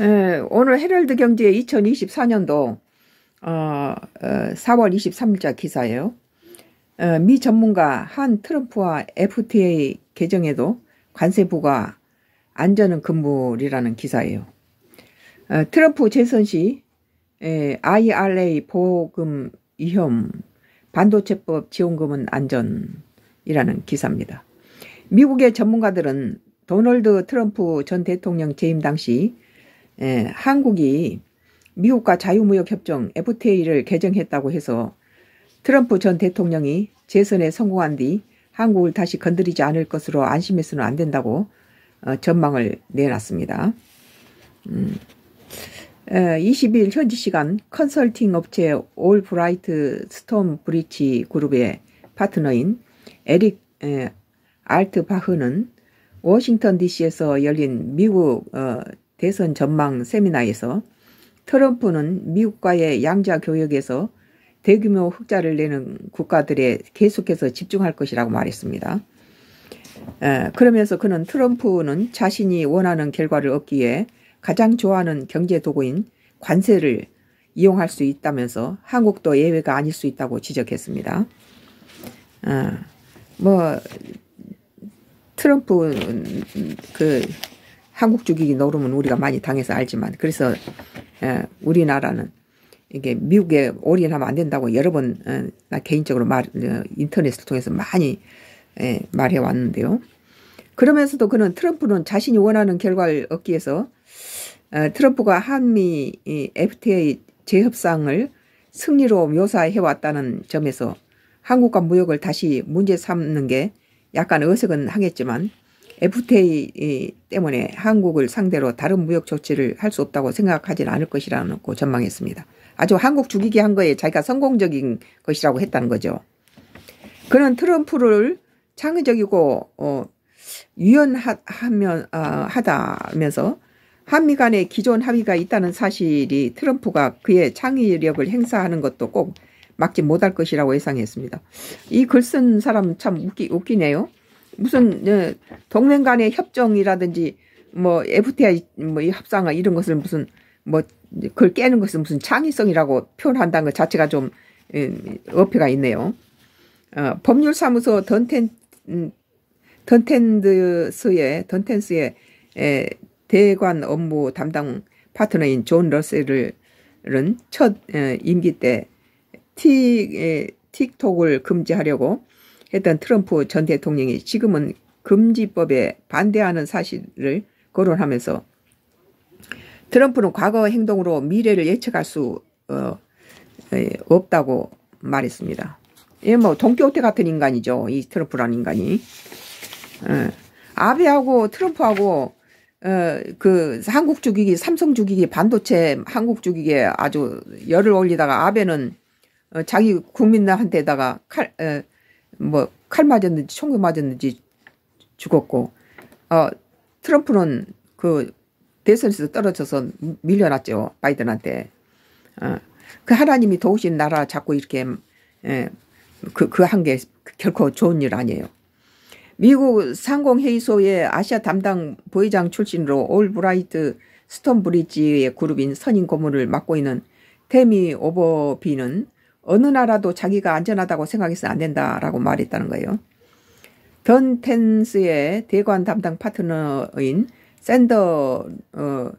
예, 오늘 헤럴드 경제 2024년도 어, 4월 어, 23일자 기사예요. 어, 미 전문가 한 트럼프와 FTA 개정에도 관세 부과 안전은 금물이라는 기사예요. 어, 트럼프 재선 시 예, 에, IRA 보호금 위험 반도체법 지원금은 안전이라는 기사입니다. 미국의 전문가들은 도널드 트럼프 전 대통령 재임 당시 예, 한국이 미국과 자유무역협정 FTA를 개정했다고 해서 트럼프 전 대통령이 재선에 성공한 뒤 한국을 다시 건드리지 않을 것으로 안심해서는 안 된다고 어, 전망을 내놨습니다. 음, 에, 20일 현지 시간 컨설팅 업체 올브라이트 스톰 브리치 그룹의 파트너인 에릭 에, 알트바흐는 워싱턴 DC에서 열린 미국 어, 대선 전망 세미나에서 트럼프는 미국과의 양자 교역에서 대규모 흑자를 내는 국가들에 계속해서 집중할 것이라고 말했습니다. 에, 그러면서 그는 트럼프는 자신이 원하는 결과를 얻기에 가장 좋아하는 경제 도구인 관세를 이용할 수 있다면서 한국도 예외가 아닐 수 있다고 지적했습니다. 에, 뭐 트럼프 그 한국 죽이기 노름은 우리가 많이 당해서 알지만 그래서 에, 예, 우리나라는 이게 미국에 올인하면 안 된다고 여러 번 에, 어, 나 개인적으로 말 어, 인터넷을 통해서 많이 에, 예, 말해 왔는데요. 그러면서도 그는 트럼프는 자신이 원하는 결과를 얻기 위해서 에, 어, 트럼프가 한미 이 FTA 재협상을 승리로 묘사해 왔다는 점에서 한국과 무역을 다시 문제 삼는 게 약간 어색은 하겠지만 FTA 때문에 한국을 상대로 다른 무역 조치를 할 수 없다고 생각하진 않을 것이라고 전망했습니다. 아주 한국 죽이기 한 거에 자기가 성공적인 것이라고 했다는 거죠. 그는 트럼프를 창의적이고 어, 유연하면 어, 하다면서 한미 간의 기존 합의가 있다는 사실이 트럼프가 그의 창의력을 행사하는 것도 꼭 막지 못할 것이라고 예상했습니다. 이 글 쓴 사람 참 웃기, 웃기네요. 무슨 예, 동맹 간의 협정이라든지 뭐 FTA 뭐이 협상을 이런 것을 무슨 뭐 그걸 깨는 것은 무슨 창의성이라고 표현한다는 것 자체가 좀 예, 어폐가 있네요. 어, 법률사무소 던텐 음, 던텐드스의 던텐스의 에, 예, 대관 업무 담당 파트너인 존 러셀은 첫 에, 임기 때 틱, 에, 틱톡을 금지하려고 일단 트럼프 전 대통령이 지금은 금지법에 반대하는 사실을 거론하면서 트럼프는 과거 행동으로 미래를 예측할 수 어, 에, 없다고 말했습니다. 예, 뭐 동교태 같은 인간이죠. 이 트럼프라는 인간이. 에, 어, 아베하고 트럼프하고 어, 그 한국 죽이기 삼성 죽이기 반도체 한국 죽이기에 아주 열을 올리다가 아베는 어, 자기 국민들한테다가 칼, 에, 뭐칼 맞았는지 총구 맞았는지 죽었고 어 트럼프는 그 대선에서 떨어져서 밀려났죠 바이든한테 어. 그 하나님이 도우신 나라 자꾸 이렇게 예, 그그 한 게 결코 좋은 일 아니에요. 미국 상공회의소의 아시아 담당 부회장 출신으로 올브라이트 스톤브리지의 그룹인 선임 고문을 맡고 있는 테미 오버비는 어느 나라도 자기가 안전하다고 생각해서 안 된다라고 말했다는 거예요. 던텐스의 대관 담당 파트너인 샌더 어,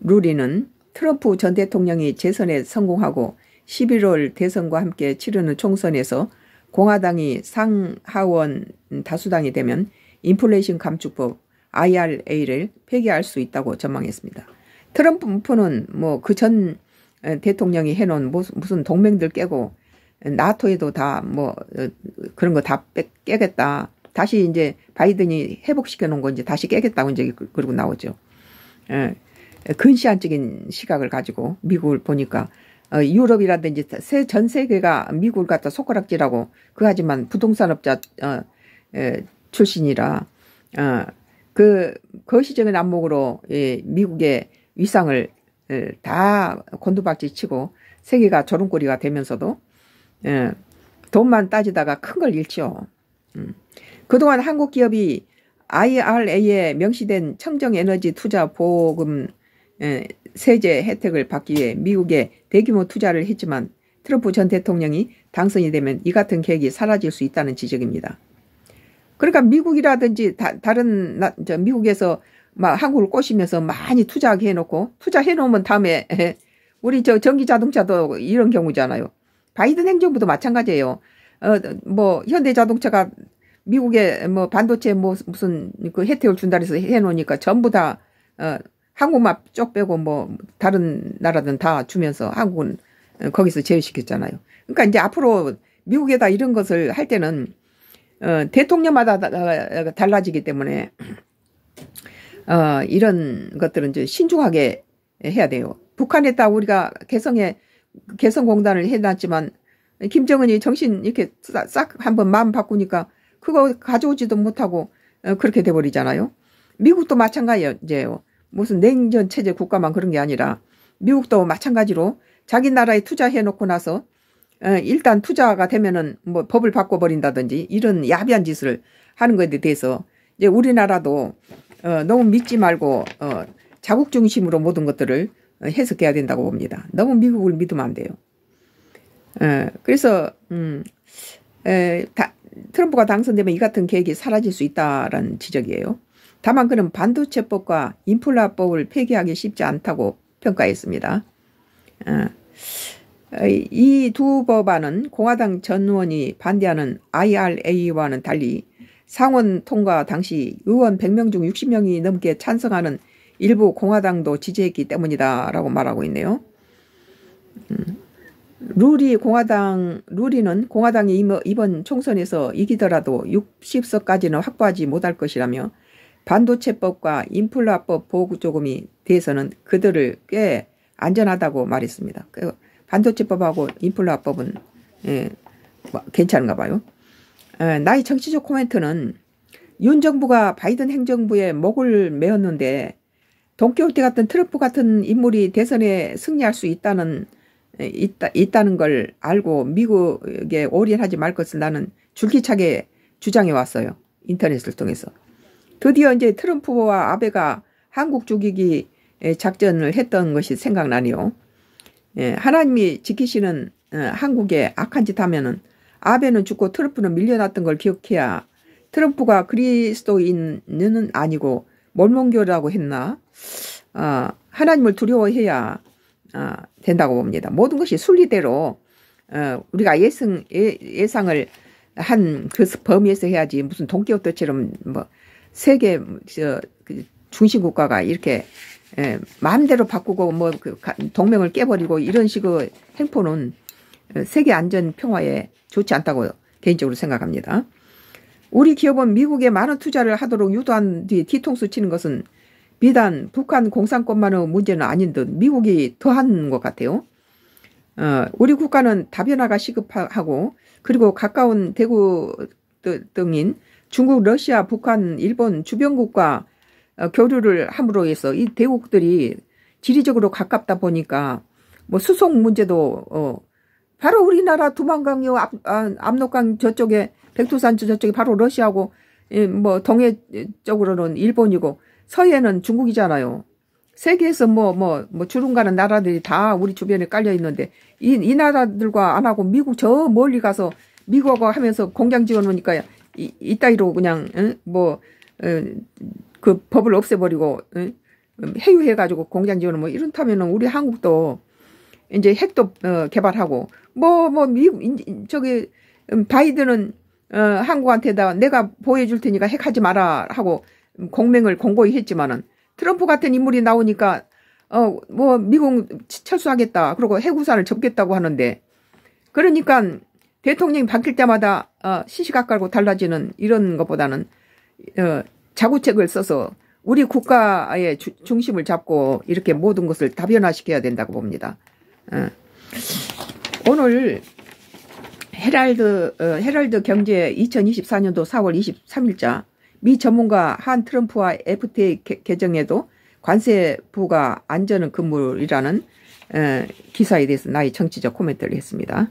루리는 트럼프 전 대통령이 재선에 성공하고 11월 대선과 함께 치르는 총선에서 공화당이 상하원 다수당이 되면 인플레이션 감축법 IRA를 폐기할 수 있다고 전망했습니다. 트럼프는 뭐그전 대통령이 해놓은 무슨 동맹들 깨고 나토에도 다뭐 어, 그런 거 다 깨겠다. 다시 이제 바이든이 회복시켜 놓은 거 이제 다시 깨겠다고 이제 그, 그러고 나오죠. 예. 근시안적인 시각을 가지고 미국을 보니까 어, 유럽이라든지 세, 전 세계가 미국을 갖다 손가락질하고 그 하지만 부동산업자 어, 에, 출신이라 어, 그 거시적인 그 안목으로 예, 미국의 위상을 예, 다 곤두박질 치고 세계가 조롱거리가 되면서도 예, 돈만 따지다가 큰 걸 잃죠. 음. 그동안 한국 기업이 IRA에 명시된 청정에너지 투자 보호금 예, 세제 혜택을 받기 위해 미국에 대규모 투자를 했지만 트럼프 전 대통령이 당선이 되면 이 같은 계획이 사라질 수 있다는 지적입니다. 그러니까 미국이라든지 다, 른 미국에서 막 한국을 꼬시면서 많이 투자해 놓고 투자해 놓으면 다음에 우리 저 전기 자동차도 이런 경우잖아요. 바이든 행정부도 마찬가지예요. 어뭐 현대 자동차가 미국에 뭐 반도체 뭐 무슨 그 혜택을 준다 해서 해 놓으니까 전부 다 어, 한국만 쪽 빼고 뭐 다른 나라든 다 주면서 한국은 어, 거기서 제외시켰잖아요. 그러니까 이제 앞으로 미국에다 이런 것을 할 때는 어, 대통령마다 달라지기 때문에 어, 이런 것들은 이제 신중하게 해야 돼요. 북한에 딱 우리가 개성에 개성공단을 해놨지만 김정은이 정신 이렇게 싹싹 한번 마음 바꾸니까 그거 가져오지도 못하고 어, 그렇게 돼버리잖아요. 미국도 마찬가지예요. 무슨 냉전 체제 국가만 그런 게 아니라 미국도 마찬가지로 자기 나라에 투자해 놓고 나서 어, 일단 투자가 되면은 뭐 법을 바꿔 버린다든지 이런 야비한 짓을 하는 것에 대해서 이제 우리나라도 어, 너무 믿지 말고 어, 자국 중심으로 모든 것들을 어, 해석해야 된다고 봅니다. 너무 미국을 믿으면 안 돼요. 어, 그래서 음, 에, 다, 트럼프가 당선되면 이 같은 계획이 사라질 수있다는 지적이에요. 다만 그는 반도체법과 인플라법을 폐기하기 쉽지 않다고 평가했습니다. 어, 이 두 법안은 공화당 전원이 반대하는 IRA와는 달리 상원 통과 당시 의원 100명 중 60명이 넘게 찬성하는 일부 공화당도 지지했기 때문이다라고 말하고 있네요. 음. 루리 공화당 루리는 공화당이 이번 총선에서 이기더라도 60석까지는 확보하지 못할 것이라며 반도체법과 인플라법 보호 구 조금이 대해서는 그들을 꽤 안전하다고 말했습니다. 그 반도체법하고 인플라법은 예, 뭐 괜찮은가 봐요. 예, 나의 정치적 코멘트는 윤 정부가 바이든 행정부에 목을 메었는데 돈키호테 같은 트럼프 같은 인물이 대선에 승리할 수 있다는 예, 있다, 있다는 걸 알고 미국에 올인하지 말 것을 나는 줄기차게 주장해 왔어요. 인터넷을 통해서. 드디어 이제 트럼프와 아베가 한국 죽이기 예, 작전을 했던 것이 생각나네요. 하나님이 지키시는 어, 한국에 악한 짓 하면은 아베는 죽고 트럼프는 밀려났던 걸 기억해야 트럼프가 그리스도인은 아니고 몰몬교라고 했나? 어, 하나님을 두려워해야 아, 된다고 봅니다. 모든 것이 순리대로 어, 우리가 예상, 예, 상을한 그 범위에서 해야지 무슨 동기업도처럼 뭐 세계 저, 그 중심국가가 이렇게 예, 마음대로 바꾸고 뭐그 동맹을 깨버리고 이런 식의 행포는 세계 안전 평화에 좋지 않다고 개인적으로 생각합니다. 우리 기업은 미국에 많은 투자를 하도록 유도한 뒤 뒤통수 치는 것은 비단 북한 공산권만의 문제는 아닌 듯 미국이 더한 것 같아요. 어, 우리 국가는 다변화가 시급하고 그리고 가까운 대구 등인 중국, 러시아, 북한, 일본 주변국과 어, 교류를 함으로 해서 이 대국들이 지리적으로 가깝다 보니까 뭐 수송 문제도 어, 바로 우리나라 두만강요 앞, 아, 압록강 저쪽에 백두산 저쪽에 바로 러시아고 예, 뭐 동해 쪽으로는 일본이고 서해는 중국이잖아요. 세계에서 뭐 뭐뭐 뭐, 뭐 주름 가는 나라들이 다 우리 주변에 깔려 있는데 이, 이 나라들과 안 하고 미국 저 멀리 가서 미국하고 하면서 공장 지어놓으니까 이, 이따위로 그냥 응? 뭐그 어, 응? 법을 없애버리고 응? 해유해가지고 공장 지어놓으면 뭐 이런다면은 우리 한국도 이제 핵도 어, 개발하고 뭐뭐 뭐, 뭐 미국 저기 음, 바이든은 어, 한국한테다 내가 보여줄 테니까 핵하지 마라 하고 공맹을 공고히 했지만은 트럼프 같은 인물이 나오니까 어 뭐 미국 철수하겠다 그리고 핵우산을 접겠다고 하는데 그러니까 대통령이 바뀔 때마다 어, 시시각각으로 달라지는 이런 것보다는 어, 자구책을 써서 우리 국가의 주, 중심을 잡고 이렇게 모든 것을 다변화시켜야 된다고 봅니다. 어. 오늘 헤랄드 어, 헤럴드 경제 2024년도 4월 23일자 미 전문가 한 트럼프와 FTA 개정에도 관세 부가 안전은 금물이라는 어, 기사에 대해서 나의 정치적 코멘트를 했습니다.